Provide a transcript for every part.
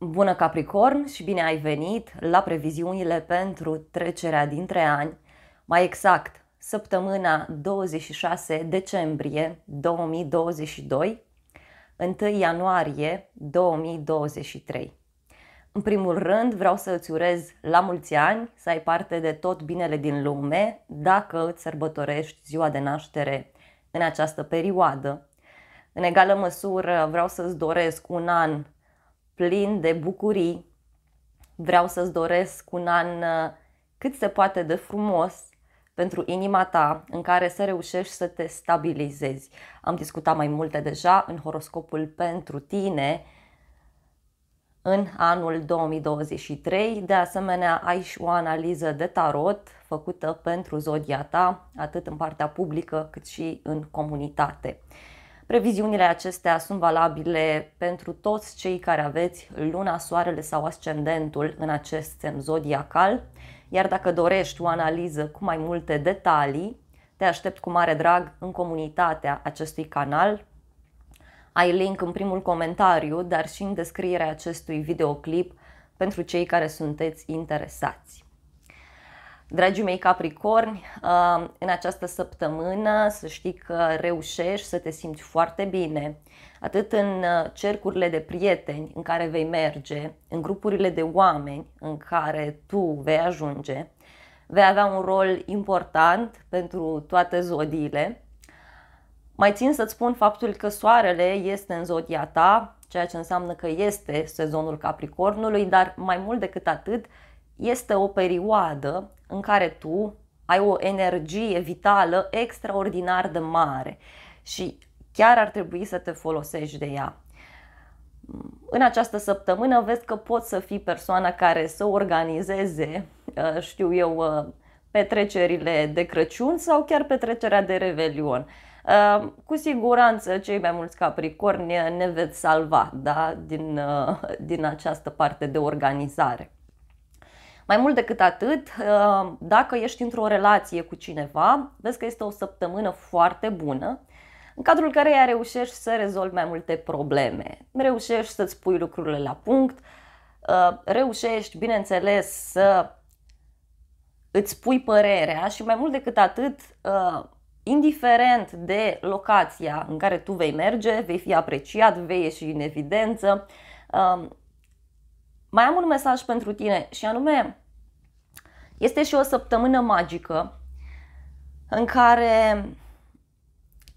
Bună Capricorn și bine ai venit la previziunile pentru trecerea dintre ani, mai exact săptămâna 26 decembrie 2022, 1 ianuarie 2023. În primul rând vreau să îți urez la mulți ani, să ai parte de tot binele din lume dacă îți sărbătorești ziua de naștere în această perioadă. În egală măsură vreau să-ți doresc un an plin de bucurii. Vreau să-ți doresc un an uh, cât se poate de frumos pentru inima ta în care să reușești să te stabilizezi. Am discutat mai multe deja în horoscopul pentru tine în anul 2023. De asemenea, ai și o analiză de tarot făcută pentru zodia ta, atât în partea publică cât și în comunitate. Previziunile acestea sunt valabile pentru toți cei care aveți luna, soarele sau ascendentul în acest semn zodiacal, iar dacă dorești o analiză cu mai multe detalii, te aștept cu mare drag în comunitatea acestui canal. Ai link în primul comentariu, dar și în descrierea acestui videoclip pentru cei care sunteți interesați. Dragii mei capricorni, uh, în această săptămână să știi că reușești să te simți foarte bine, atât în uh, cercurile de prieteni în care vei merge, în grupurile de oameni în care tu vei ajunge, vei avea un rol important pentru toate zodiile. Mai țin să-ți spun faptul că soarele este în zodia ta, ceea ce înseamnă că este sezonul Capricornului, dar mai mult decât atât, este o perioadă în care tu ai o energie vitală extraordinar de mare și chiar ar trebui să te folosești de ea. În această săptămână vezi că poți să fii persoana care să organizeze, uh, știu eu, uh, petrecerile de Crăciun sau chiar petrecerea de Revelion. Uh, cu siguranță cei mai mulți capricorni ne veți salva da? din, din această parte de organizare. Mai mult decât atât, uh, dacă ești într-o relație cu cineva, vezi că este o săptămână foarte bună, în cadrul căreia reușești să rezolvi mai multe probleme, reușești să-ți pui lucrurile la punct, uh, reușești, bineînțeles, să îți pui părerea și mai mult decât atât, uh, indiferent de locația în care tu vei merge, vei fi apreciat, vei ieși în evidență, mai am un mesaj pentru tine și anume, este și o săptămână magică în care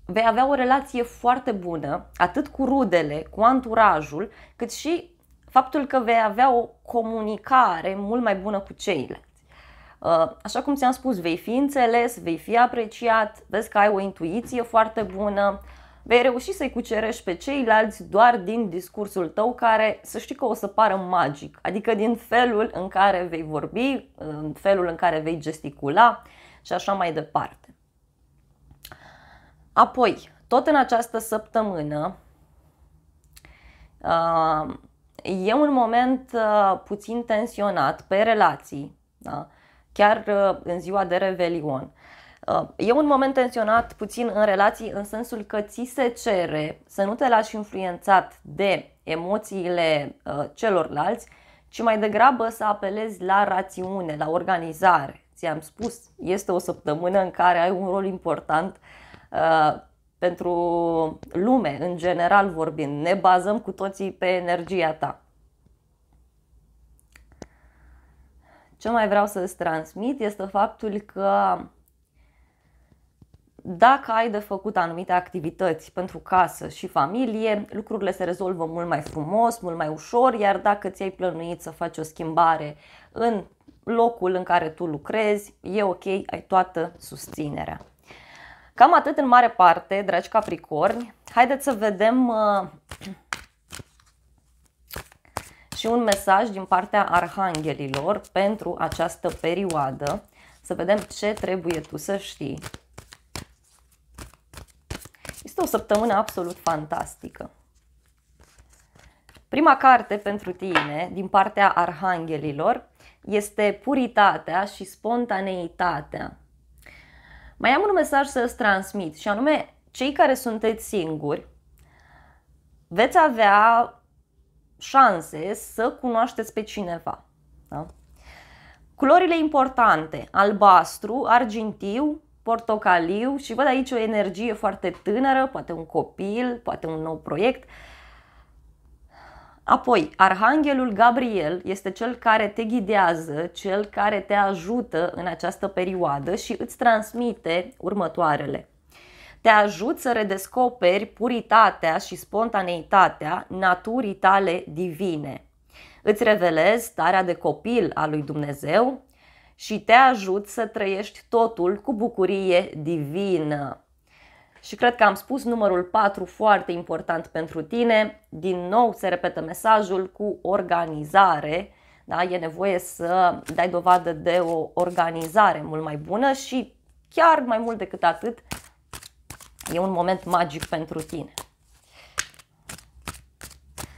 vei avea o relație foarte bună, atât cu rudele, cu anturajul, cât și faptul că vei avea o comunicare mult mai bună cu ceilalți. Uh, așa cum ți-am spus, vei fi înțeles, vei fi apreciat, vezi că ai o intuiție foarte bună, Vei reuși să-i cucerești pe ceilalți doar din discursul tău care să știi că o să pară magic, adică din felul în care vei vorbi, în felul în care vei gesticula și așa mai departe. Apoi, tot în această săptămână, uh, e un moment uh, puțin tensionat pe relații, da? chiar uh, în ziua de Revelion. E un moment tensionat puțin în relații în sensul că ți se cere să nu te lași influențat de emoțiile uh, celorlalți, ci mai degrabă să apelezi la rațiune, la organizare. Ți-am spus, este o săptămână în care ai un rol important uh, pentru lume, în general vorbind. Ne bazăm cu toții pe energia ta. Ce mai vreau să-ți transmit este faptul că dacă ai de făcut anumite activități pentru casă și familie, lucrurile se rezolvă mult mai frumos, mult mai ușor, iar dacă ți-ai plănuit să faci o schimbare în locul în care tu lucrezi, e ok, ai toată susținerea. Cam atât în mare parte, dragi capricorni. Haideți să vedem uh, și un mesaj din partea arhanghelilor pentru această perioadă. Să vedem ce trebuie tu să știi. Este o săptămână absolut fantastică. Prima carte pentru tine, din partea arhanghelilor, este puritatea și spontaneitatea. Mai am un mesaj să-ți transmit și anume, cei care sunteți singuri, veți avea șanse să cunoașteți pe cineva. Da? Culorile importante, albastru, argintiu, portocaliu și văd aici o energie foarte tânără, poate un copil, poate un nou proiect. Apoi, Arhanghelul Gabriel este cel care te ghidează, cel care te ajută în această perioadă și îți transmite următoarele. Te ajut să redescoperi puritatea și spontaneitatea naturii tale divine. Îți revelezi starea de copil a lui Dumnezeu, și te ajut să trăiești totul cu bucurie divină. Și cred că am spus numărul 4 foarte important pentru tine. Din nou se repetă mesajul cu organizare. Da? E nevoie să dai dovadă de o organizare mult mai bună și chiar mai mult decât atât e un moment magic pentru tine.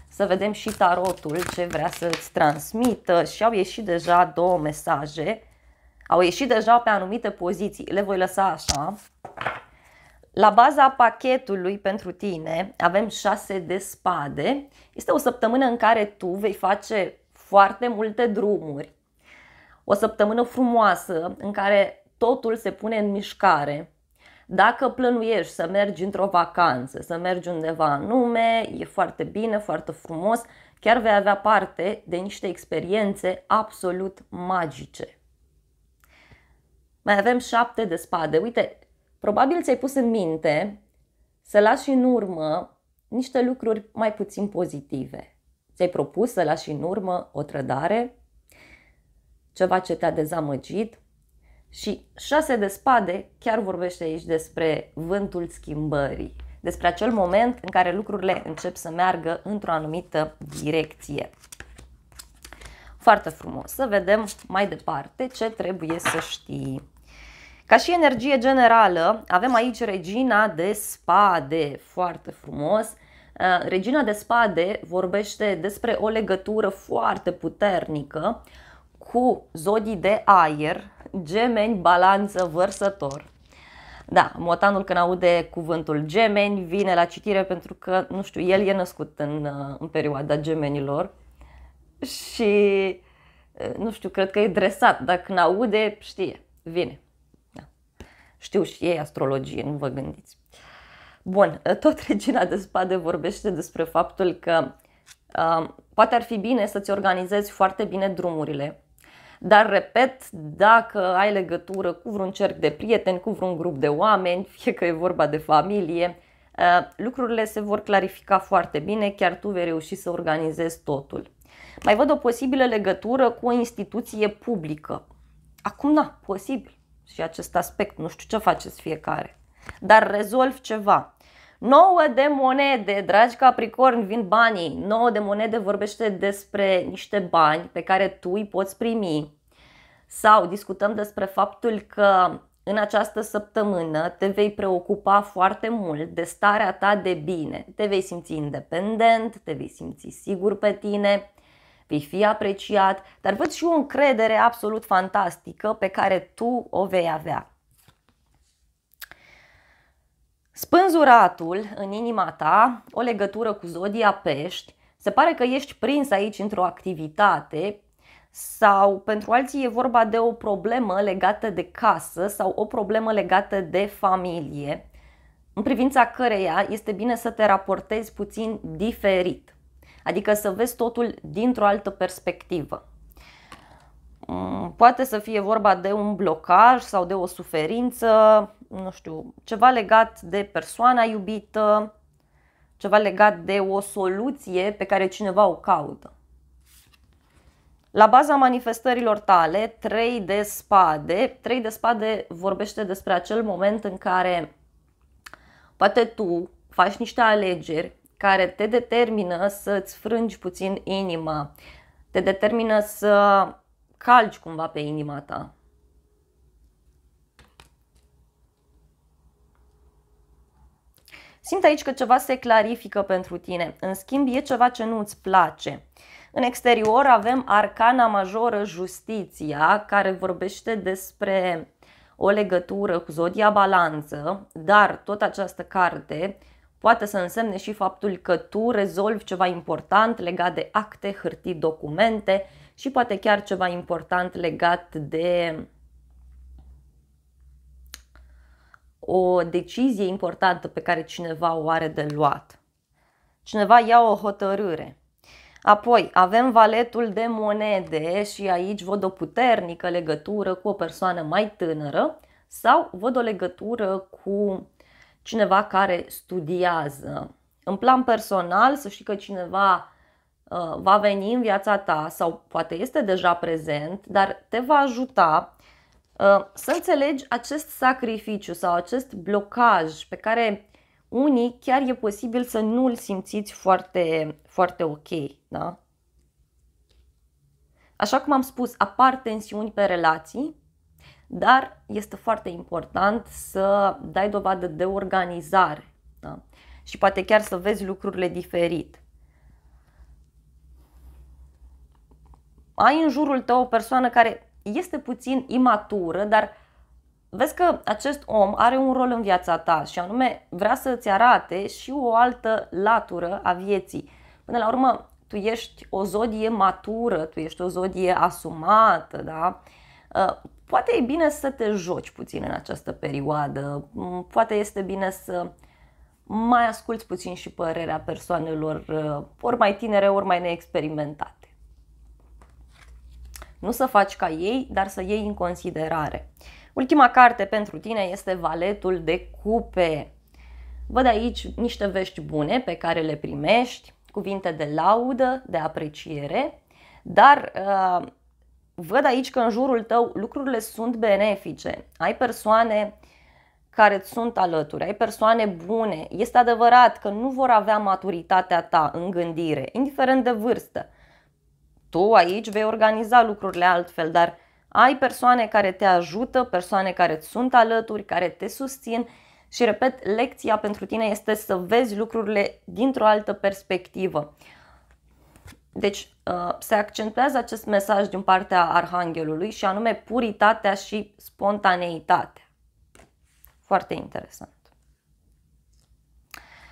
Să vedem și tarotul ce vrea să-ți transmită și au ieșit deja două mesaje au ieșit deja pe anumite poziții, le voi lăsa așa. La baza pachetului pentru tine avem 6 de spade. Este o săptămână în care tu vei face foarte multe drumuri. O săptămână frumoasă în care totul se pune în mișcare. Dacă plănuiești să mergi într-o vacanță, să mergi undeva anume, e foarte bine, foarte frumos, chiar vei avea parte de niște experiențe absolut magice. Mai avem șapte de spade. Uite, probabil ți-ai pus în minte să lași în urmă niște lucruri mai puțin pozitive. Ți-ai propus să lași în urmă o trădare, ceva ce te-a dezamăgit și șase de spade chiar vorbește aici despre vântul schimbării, despre acel moment în care lucrurile încep să meargă într-o anumită direcție. Foarte frumos. Să vedem mai departe ce trebuie să știi. Ca și energie generală, avem aici regina de spade, foarte frumos. Uh, regina de spade vorbește despre o legătură foarte puternică cu zodii de aer, gemeni, balanță, vărsător. Da, motanul când aude cuvântul gemeni vine la citire pentru că, nu știu, el e născut în, uh, în perioada gemenilor și, uh, nu știu, cred că e dresat, dacă când aude, știe, vine. Știu și ei astrologie, nu vă gândiți. Bun, tot Regina de Spade vorbește despre faptul că uh, poate ar fi bine să-ți organizezi foarte bine drumurile, dar repet, dacă ai legătură cu vreun cerc de prieteni, cu vreun grup de oameni, fie că e vorba de familie, uh, lucrurile se vor clarifica foarte bine, chiar tu vei reuși să organizezi totul. Mai văd o posibilă legătură cu o instituție publică. Acum, da, posibil și acest aspect, nu știu ce faceți fiecare, dar rezolv ceva. 9 de monede, dragi Capricorn, vin banii. 9 de monede vorbește despre niște bani pe care tu îi poți primi. Sau discutăm despre faptul că în această săptămână te vei preocupa foarte mult de starea ta de bine. Te vei simți independent, te vei simți sigur pe tine, vei fi apreciat, dar văd și o încredere absolut fantastică pe care tu o vei avea. Spânzuratul în inima ta, o legătură cu zodia pești, se pare că ești prins aici într-o activitate sau pentru alții e vorba de o problemă legată de casă sau o problemă legată de familie, în privința căreia este bine să te raportezi puțin diferit. Adică să vezi totul dintr-o altă perspectivă. Mm, poate să fie vorba de un blocaj sau de o suferință, nu știu, ceva legat de persoana iubită, ceva legat de o soluție pe care cineva o caută. La baza manifestărilor tale, 3 de spade, 3 de spade vorbește despre acel moment în care poate tu faci niște alegeri care te determină să îți frângi puțin inima, te determină să calci cumva pe inima ta. Simt aici că ceva se clarifică pentru tine, în schimb e ceva ce nu îți place. În exterior avem arcana majoră justiția, care vorbește despre o legătură cu zodia balanță, dar tot această carte Poate să însemne și faptul că tu rezolvi ceva important legat de acte, hârtii, documente și poate chiar ceva important legat de o decizie importantă pe care cineva o are de luat. Cineva ia o hotărâre. Apoi avem valetul de monede și aici văd o puternică legătură cu o persoană mai tânără sau văd o legătură cu cineva care studiază. În plan personal, să știi că cineva uh, va veni în viața ta sau poate este deja prezent, dar te va ajuta uh, să înțelegi acest sacrificiu sau acest blocaj pe care unii chiar e posibil să nu îl simțiți foarte, foarte ok. Da? Așa cum am spus, apar tensiuni pe relații, dar este foarte important să dai dovadă de organizare da? și poate chiar să vezi lucrurile diferit. Ai în jurul tău o persoană care este puțin imatură, dar vezi că acest om are un rol în viața ta și anume vrea să îți arate și o altă latură a vieții. Până la urmă, tu ești o zodie matură, tu ești o zodie asumată, da? Ă, poate e bine să te joci puțin în această perioadă, mm, poate este bine să mai asculți puțin și părerea persoanelor uh, ori mai tinere, ori mai neexperimentate. Nu să faci ca ei, dar să iei în considerare. Ultima carte pentru tine este Valetul de cupe. Văd aici niște vești bune pe care le primești, cuvinte de laudă, de apreciere, dar uh, văd aici că în jurul tău lucrurile sunt benefice, ai persoane care îți sunt alături, ai persoane bune, este adevărat că nu vor avea maturitatea ta în gândire, indiferent de vârstă. Tu aici vei organiza lucrurile altfel, dar ai persoane care te ajută, persoane care îți sunt alături, care te susțin și, repet, lecția pentru tine este să vezi lucrurile dintr-o altă perspectivă. Deci uh, se accentuează acest mesaj din partea arhanghelului și anume puritatea și spontaneitatea. Foarte interesant.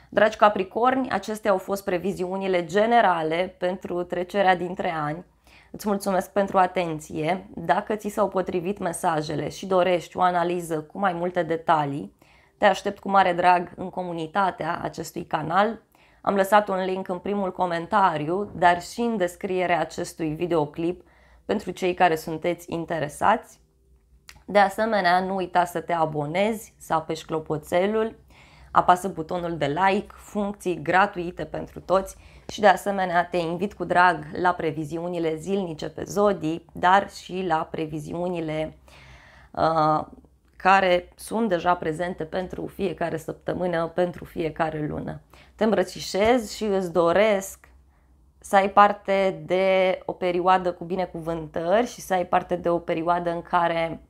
Dragi Capricorni, acestea au fost previziunile generale pentru trecerea dintre ani. Îți mulțumesc pentru atenție. Dacă ți s-au potrivit mesajele și dorești o analiză cu mai multe detalii, te aștept cu mare drag în comunitatea acestui canal am lăsat un link în primul comentariu, dar și în descrierea acestui videoclip pentru cei care sunteți interesați. De asemenea, nu uita să te abonezi, să apeși clopoțelul, apasă butonul de like, funcții gratuite pentru toți și de asemenea te invit cu drag la previziunile zilnice pe zodii, dar și la previziunile uh, care sunt deja prezente pentru fiecare săptămână, pentru fiecare lună. Te îmbrățișez și îți doresc să ai parte de o perioadă cu binecuvântări și să ai parte de o perioadă în care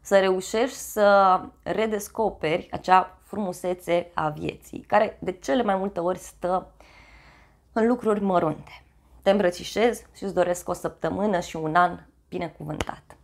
să reușești să redescoperi acea frumusețe a vieții, care de cele mai multe ori stă în lucruri mărunte. Te îmbrățișez și îți doresc o săptămână și un an binecuvântat.